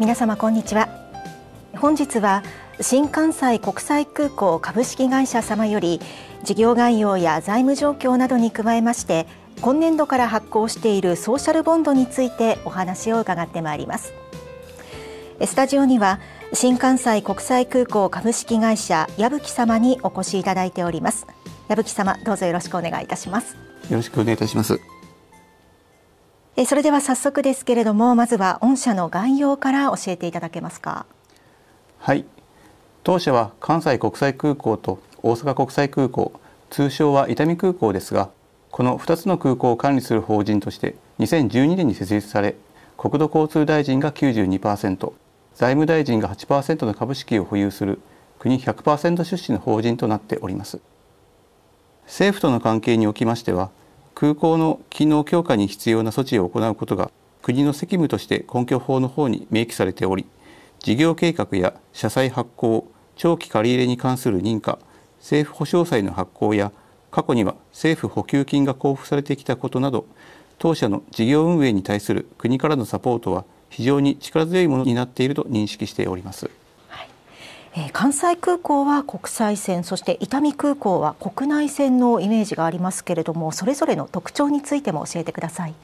皆様こんにちは本日は新関西国際空港株式会社様より事業概要や財務状況などに加えまして今年度から発行しているソーシャルボンドについてお話を伺ってまいりますスタジオには新関西国際空港株式会社矢吹様にお越しいただいております矢吹様どうぞよろしくお願いいたしますよろしくお願いいたしますえそれでは早速ですけれどもまずは御社の概要から教えていただけますかはい当社は関西国際空港と大阪国際空港通称は伊丹空港ですがこの2つの空港を管理する法人として2012年に設立され国土交通大臣が92%財務大臣が8%の株式を保有する国100%出資の法人となっております政府との関係におきましては空港の機能強化に必要な措置を行うことが国の責務として根拠法の方に明記されており事業計画や社債発行長期借入に関する認可政府保証債の発行や過去には政府補給金が交付されてきたことなど当社の事業運営に対する国からのサポートは非常に力強いものになっていると認識しております。えー、関西空港は国際線そして伊丹空港は国内線のイメージがありますけれどもそれぞれの特徴についても教えてください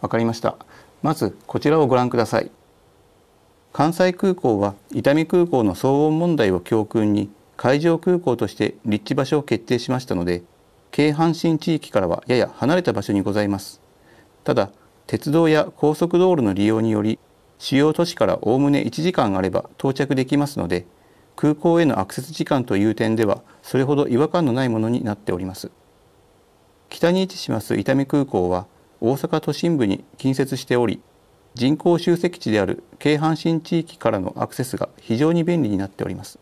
わかりましたまずこちらをご覧ください関西空港は伊丹空港の騒音問題を教訓に海上空港として立地場所を決定しましたので京阪神地域からはやや離れた場所にございますただ鉄道や高速道路の利用により主要都市からおおむね1時間あれば到着できますので空港へのアクセス時間という点ではそれほど違和感のないものになっております北に位置します伊丹空港は大阪都心部に近接しており人口集積地である京阪神地域からのアクセスが非常に便利になっております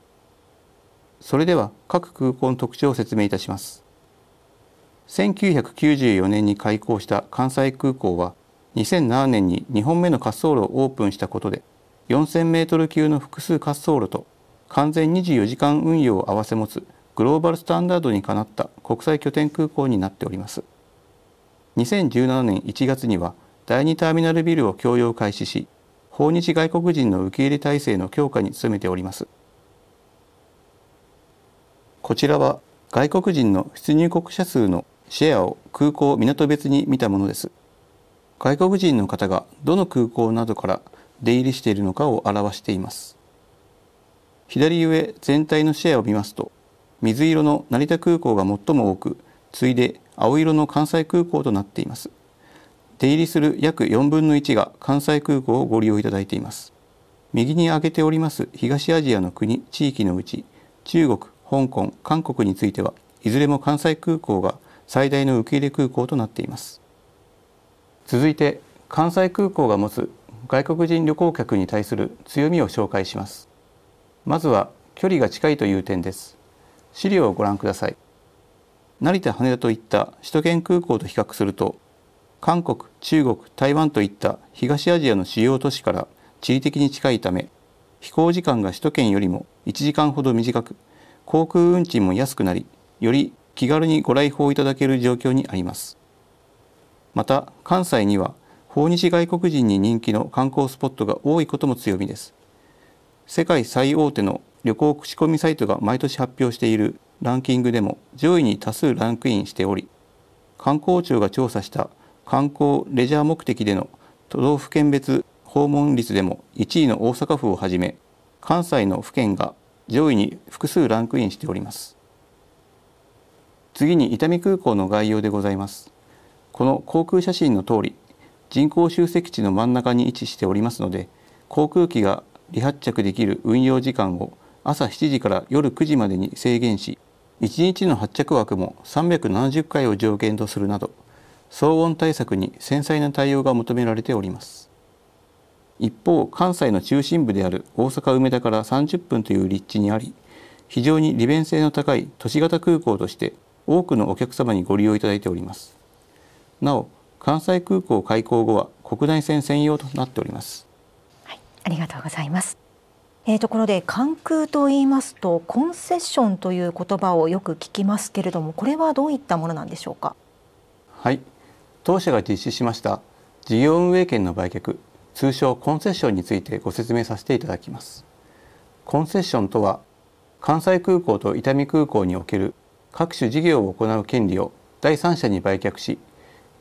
それでは各空港の特徴を説明いたします1994年に開港した関西空港は2007年に2本目の滑走路をオープンしたことで4000メートル級の複数滑走路と完全24時間運用を併せ持つグローバルスタンダードにかなった国際拠点空港になっております2017年1月には第2ターミナルビルを供用開始し訪日外国人の受け入れ体制の強化に努めておりますこちらは外国人の出入国者数のシェアを空港港別に見たものです外国人の方がどの空港などから出入りしているのかを表しています左上全体のシェアを見ますと水色の成田空港が最も多く次いで青色の関西空港となっています出入りする約4分の1が関西空港をご利用いただいています右に挙げております東アジアの国地域のうち中国香港韓国についてはいずれも関西空港が最大の受け入れ空港となっています続いて関西空港が持つ外国人旅行客に対する強みを紹介しますまずは距離が近いという点です資料をご覧ください成田羽田といった首都圏空港と比較すると韓国中国台湾といった東アジアの主要都市から地理的に近いため飛行時間が首都圏よりも1時間ほど短く航空運賃も安くなりより気軽にご来訪いただける状況にありますまた関西には訪日外国人に人気の観光スポットが多いことも強みです世界最大手の旅行口コミサイトが毎年発表しているランキングでも上位に多数ランクインしており観光庁が調査した観光・レジャー目的での都道府県別訪問率でも1位の大阪府をはじめ関西の府県が上位に複数ランクインしております次に伊丹空港の概要でございますこの航空写真の通り人工集積地の真ん中に位置しておりますので航空機が離発着できる運用時間を朝7時から夜9時までに制限し1日の発着枠も370回を上限とするなど騒音対策に繊細な対応が求められております一方関西の中心部である大阪梅田から30分という立地にあり非常に利便性の高い都市型空港として多くのお客様にご利用いただいておりますなお関西空港開港後は国内線専用となっておりますありがとうございます。えー、ところで関空と言いますとコンセッションという言葉をよく聞きますけれどもこれはどういったものなんでしょうかはい当社が実施しました事業運営権の売却通称コンセッションについてご説明させていただきますコンセッションとは関西空港と伊丹空港における各種事業を行う権利を第三者に売却し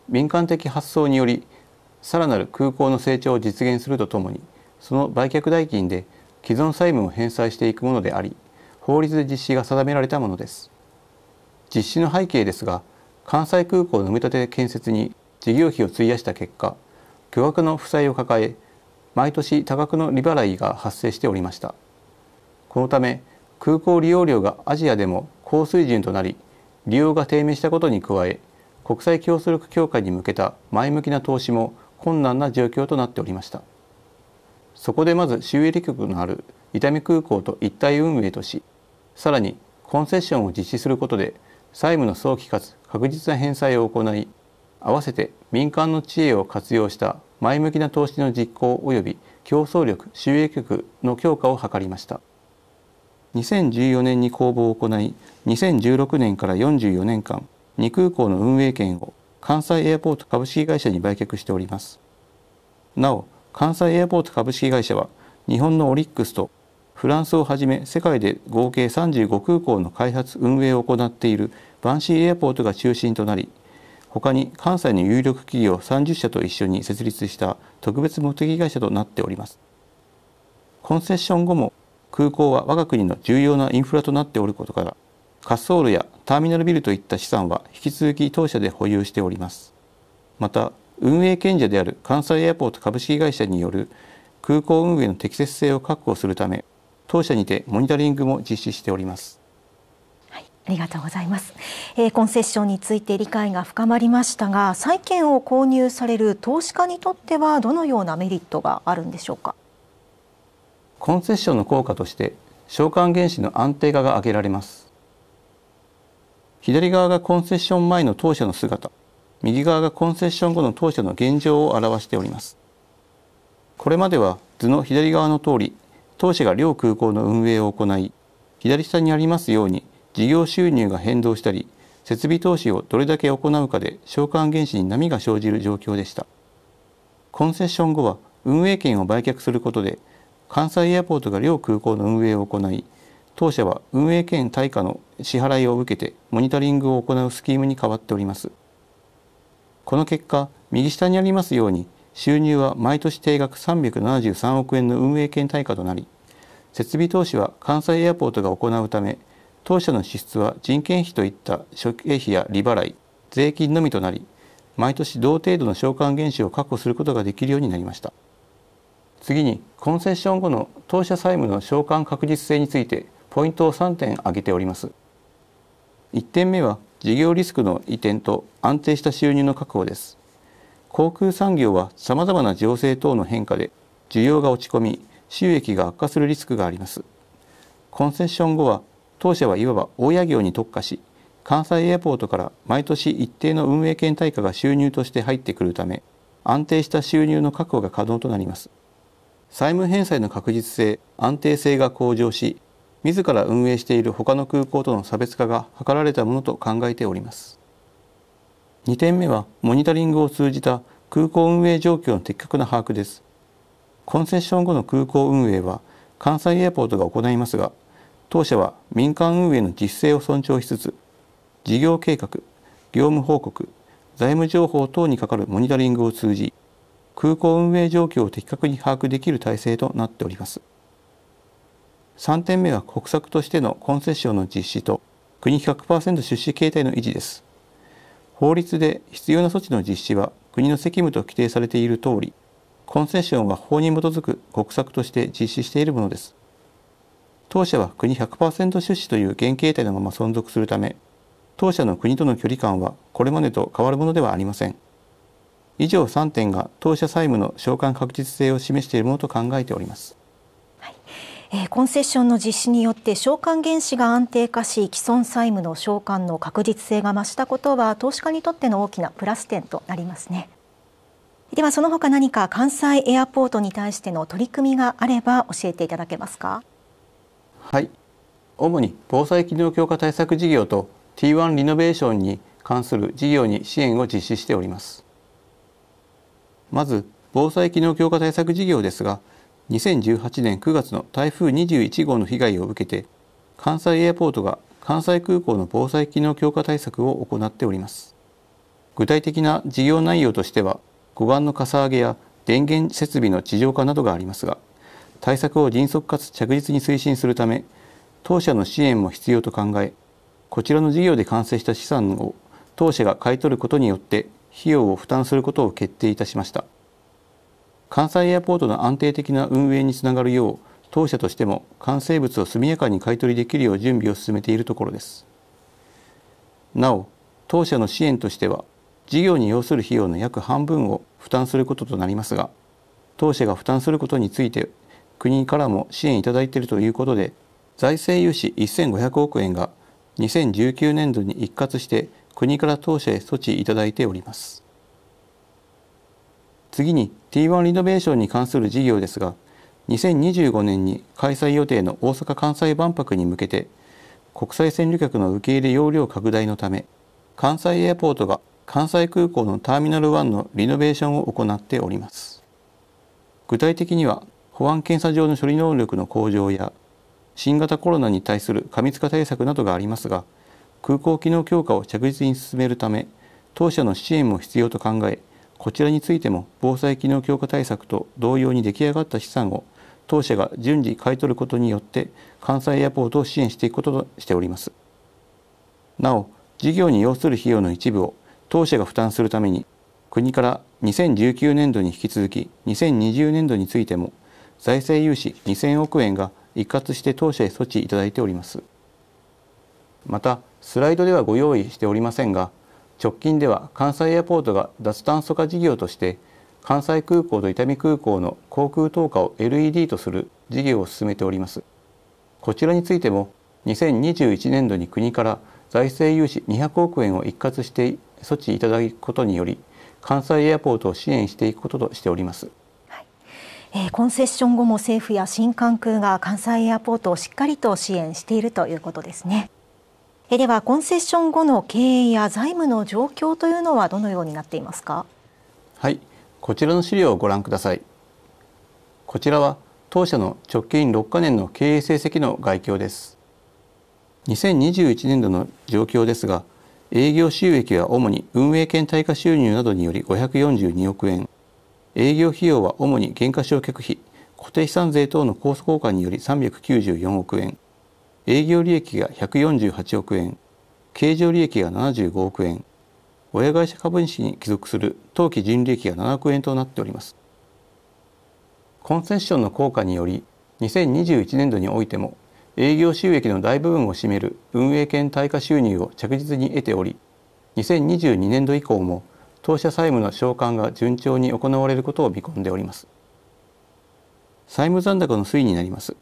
民間的発想によりさらなる空港の成長を実現するとともにその売却代金で既存債務を返済していくものであり法律で実施が定められたものです実施の背景ですが関西空港の埋め立て建設に事業費を費やした結果巨額の負債を抱え毎年多額の利払いが発生しておりましたこのため空港利用料がアジアでも高水準となり利用が低迷したことに加え国際競争力強化に向けた前向きな投資も困難な状況となっておりましたそこでまず収益局のある伊丹空港と一体運営としさらにコンセッションを実施することで債務の早期かつ確実な返済を行い合わせて民間の知恵を活用した前向きな投資の実行及び競争力収益局の強化を図りました2014年に公募を行い2016年から44年間2空港の運営権を関西エアポート株式会社に売却しておりますなお関西エアポート株式会社は日本のオリックスとフランスをはじめ世界で合計35空港の開発運営を行っているバンシーエアポートが中心となり他に関西の有力企業30社と一緒に設立した特別目的会社となっておりますコンセッション後も空港は我が国の重要なインフラとなっておることから滑走路やターミナルビルといった資産は引き続き当社で保有しておりますまた運営権者である関西エアポート株式会社による空港運営の適切性を確保するため当社にてモニタリングも実施しております。ありがとうございます、えー、コンセッションについて理解が深まりましたが債券を購入される投資家にとってはどのようなメリットがあるんでしょうかコンセッションの効果として償還原資の安定化が挙げられます左側がコンセッション前の当社の姿右側がコンセッション後の当社の現状を表しておりますこれまでは図の左側の通り当社が両空港の運営を行い左下にありますように事業収入が変動したり設備投資をどれだけ行うかで償還原資に波が生じる状況でしたコンセッション後は運営権を売却することで関西エアポートが両空港の運営を行い当社は運営権対価の支払いを受けてモニタリングを行うスキームに変わっておりますこの結果右下にありますように収入は毎年定額373億円の運営権対価となり設備投資は関西エアポートが行うため当社の支出は人件費といった諸経費や利払い税金のみとなり毎年同程度の償還原資を確保することができるようになりました次にコンセッション後の当社債務の償還確実性についてポイントを3点挙げております1点目は事業リスクの移転と安定した収入の確保です航空産業はさまざまな情勢等の変化で需要が落ち込み収益が悪化するリスクがありますコンセッション後は当社はいわば大家業に特化し関西エアポートから毎年一定の運営権対価が収入として入ってくるため安定した収入の確保が可能となります債務返済の確実性安定性が向上し自ら運営している他の空港との差別化が図られたものと考えております2点目はモニタリングを通じた空港運営状況の的確な把握ですコンセッション後の空港運営は関西エアポートが行いますが当社は民間運営の実勢を尊重しつつ事業計画業務報告財務情報等に係るモニタリングを通じ空港運営状況を的確に把握できる体制となっております3点目は国策としてのコンセッションの実施と国100%出資形態の維持です。法律で必要な措置の実施は国の責務と規定されている通り、コンセッションは法に基づく国策として実施しているものです。当社は国100%出資という現形態のまま存続するため、当社の国との距離感はこれまでと変わるものではありません。以上3点が当社債務の償還確実性を示しているものと考えております。えー、コンセッションの実施によって償還原資が安定化し既存債務の償還の確実性が増したことは投資家にとっての大きなプラス点となりますねではその他何か関西エアポートに対しての取り組みがあれば教えていただけますかはい主に防災機能強化対策事業と T1 リノベーションに関する事業に支援を実施しておりますまず防災機能強化対策事業ですが2018年9月の台風21号の被害を受けて関西エアポートが関西空港の防災機能強化対策を行っております具体的な事業内容としては護岸のかさ上げや電源設備の地上化などがありますが対策を迅速かつ着実に推進するため当社の支援も必要と考えこちらの事業で完成した資産を当社が買い取ることによって費用を負担することを決定いたしました。関西エアポートの安定的な運営につながるよう当社としても完成物を速やかに買取できるよう準備を進めているところですなお当社の支援としては事業に要する費用の約半分を負担することとなりますが当社が負担することについて国からも支援いただいているということで財政融資1500億円が2019年度に一括して国から当社へ措置いただいております次に T1 リノベーションに関する事業ですが2025年に開催予定の大阪・関西万博に向けて国際線旅客の受け入れ容量拡大のため関西エアポートが関西空港のターミナル1のリノベーションを行っております具体的には保安検査場の処理能力の向上や新型コロナに対する過密化対策などがありますが空港機能強化を着実に進めるため当社の支援も必要と考えこちらについても防災機能強化対策と同様に出来上がった資産を当社が順次買い取ることによって関西エアポートを支援していくこととしておりますなお事業に要する費用の一部を当社が負担するために国から2019年度に引き続き2020年度についても財政融資2000億円が一括して当社へ措置いただいておりますまたスライドではご用意しておりませんが直近では関西エアポートが脱炭素化事業として関西空港と伊丹空港の航空投下を LED とする事業を進めておりますこちらについても2021年度に国から財政融資200億円を一括して措置いただくことにより関西エアポートを支援していくこととしております、はいえー、コンセッション後も政府や新関空が関西エアポートをしっかりと支援しているということですね。えではコンセッション後の経営や財務の状況というのはどのようになっていますかはいこちらの資料をご覧くださいこちらは当社の直近6カ年の経営成績の概況です2021年度の状況ですが営業収益は主に運営権対価収入などにより542億円営業費用は主に減価償却費固定資産税等のコース交換により394億円営業利益が148億円経常利益が75億円親会社株主に帰属する当期純利益が7億円となっておりますコンセッションの効果により2021年度においても営業収益の大部分を占める運営権対価収入を着実に得ており2022年度以降も当社債務の償還が順調に行われることを見込んでおります債務残高の推移になります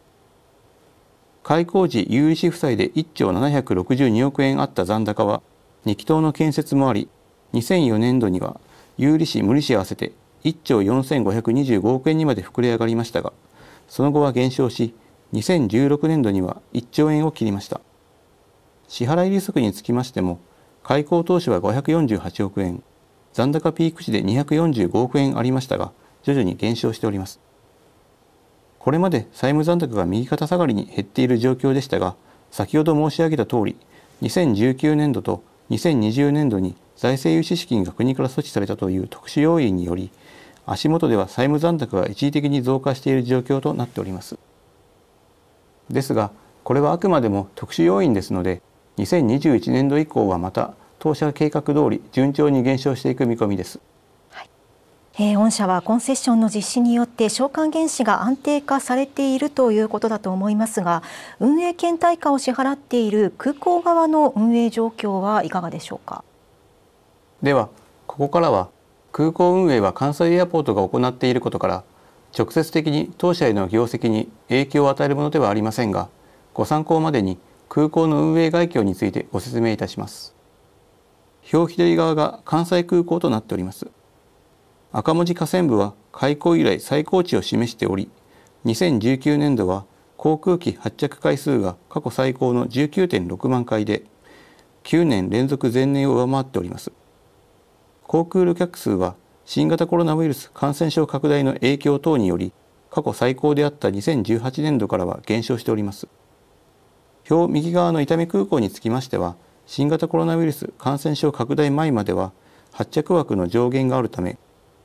開工時有利子負債で1兆762億円あった残高は2期棟の建設もあり2004年度には有利子無利子合わせて1兆4525億円にまで膨れ上がりましたがその後は減少し2016年度には1兆円を切りました支払い利息につきましても開口当初は548億円残高ピーク時で245億円ありましたが徐々に減少しておりますこれまで債務残高が右肩下がりに減っている状況でしたが先ほど申し上げた通り2019年度と2020年度に財政融資資金が国から措置されたという特殊要因により足元では債務残高が一時的に増加している状況となっておりますですがこれはあくまでも特殊要因ですので2021年度以降はまた当社計画通り順調に減少していく見込みです。えー、御社はコンセッションの実施によって償還原資が安定化されているということだと思いますが運営検体化を支払っている空港側の運営状況はいかがでしょうかではここからは空港運営は関西エアポートが行っていることから直接的に当社への業績に影響を与えるものではありませんがご参考までに空港の運営概況についてご説明いたします表左側が関西空港となっております赤文字河川部は開港以来最高値を示しており2019年度は航空機発着回数が過去最高の19.6万回で9年連続前年を上回っております航空旅客数は新型コロナウイルス感染症拡大の影響等により過去最高であった2018年度からは減少しております表右側の伊丹空港につきましては新型コロナウイルス感染症拡大前までは発着枠の上限があるため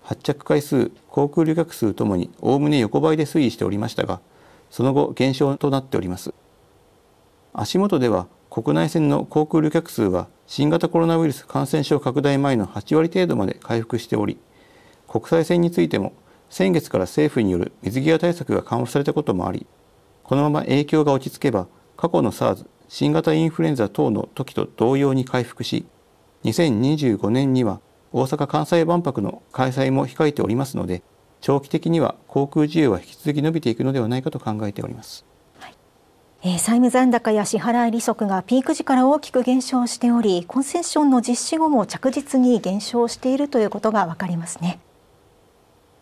発着回数航空旅客数ともにおおむね横ばいで推移しておりましたがその後減少となっております足元では国内線の航空旅客数は新型コロナウイルス感染症拡大前の8割程度まで回復しており国際線についても先月から政府による水際対策が緩和されたこともありこのまま影響が落ち着けば過去の SARS 新型インフルエンザ等の時と同様に回復し2025年には大阪・関西万博の開催も控えておりますので長期的には航空需要は引き続き伸びていくのではないかと考えております。えー、債務残高や支払い利息がピーク時から大きく減少しておりコンセッションの実施後も着実に減少しているということが分かりますね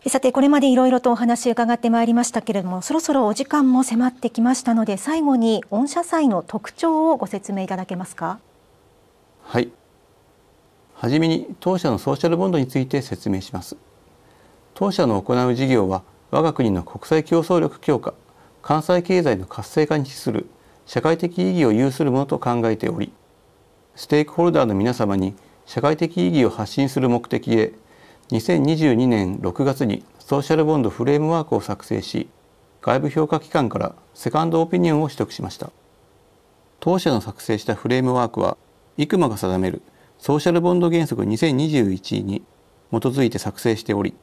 さてこれまでいろいろとお話伺ってまいりましたけれどもそろそろお時間も迫ってきましたので最後に御社債の特徴をご説明いただけますかはいはじめに当社のソーシャルボンドについて説明します。当社の行う事業は我が国の国際競争力強化、関西経済の活性化に資する社会的意義を有するものと考えており、ステークホルダーの皆様に社会的意義を発信する目的で2022年6月にソーシャルボンドフレームワークを作成し外部評価機関からセカンドオピニオンを取得しました当社の作成したフレームワークは ICMA が定めるソーシャルボンド原則2021に基づいて作成しており、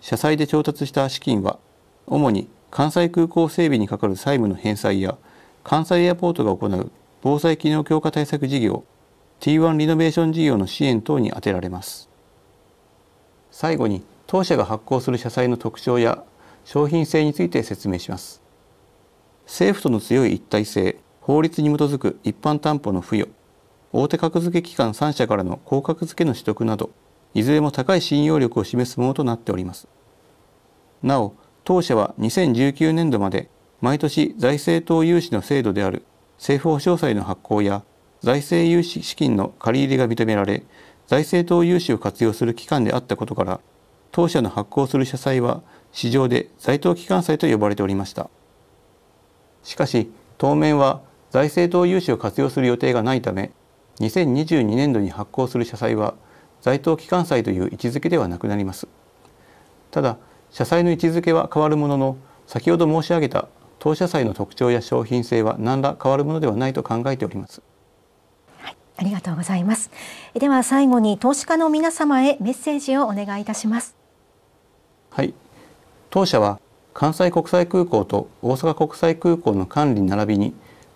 社債で調達した資金は、主に関西空港整備にかかる債務の返済や、関西エアポートが行う防災機能強化対策事業、T1 リノベーション事業の支援等に充てられます。最後に、当社が発行する社債の特徴や商品性について説明します。政府との強い一体性、法律に基づく一般担保の付与、大手格付け機関3社からの高格付けの取得などいずれも高い信用力を示すものとなっておりますなお当社は2019年度まで毎年財政投融資の制度である政府保証債の発行や財政融資資金の借り入れが認められ財政投融資を活用する機関であったことから当社の発行する社債は市場で財投機関債と呼ばれておりましたしかし当面は財政投融資を活用する予定がないため2022年度に発行する社債は在当期間債という位置づけではなくなりますただ社債の位置づけは変わるものの先ほど申し上げた当社債の特徴や商品性は何ら変わるものではないと考えておりますありがとうございますでは最後に投資家の皆様へメッセージをお願いいたしますはい当社は関西国際空港と大阪国際空港の管理並びに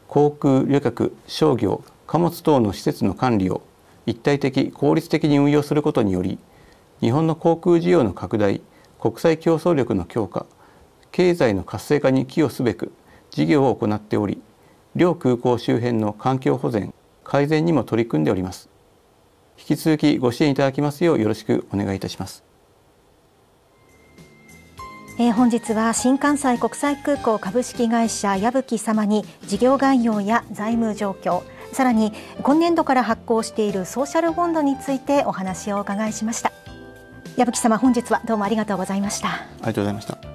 航空旅客商業貨物等の施設の管理を一体的効率的に運用することにより日本の航空需要の拡大国際競争力の強化経済の活性化に寄与すべく事業を行っており両空港周辺の環境保全改善にも取り組んでおります引き続きご支援いただきますようよろしくお願いいたしますえー、本日は新関西国際空港株式会社矢吹様に事業概要や財務状況さらに今年度から発行しているソーシャルボンドについてお話をお伺いしました矢吹様本日はどうもありがとうございましたありがとうございました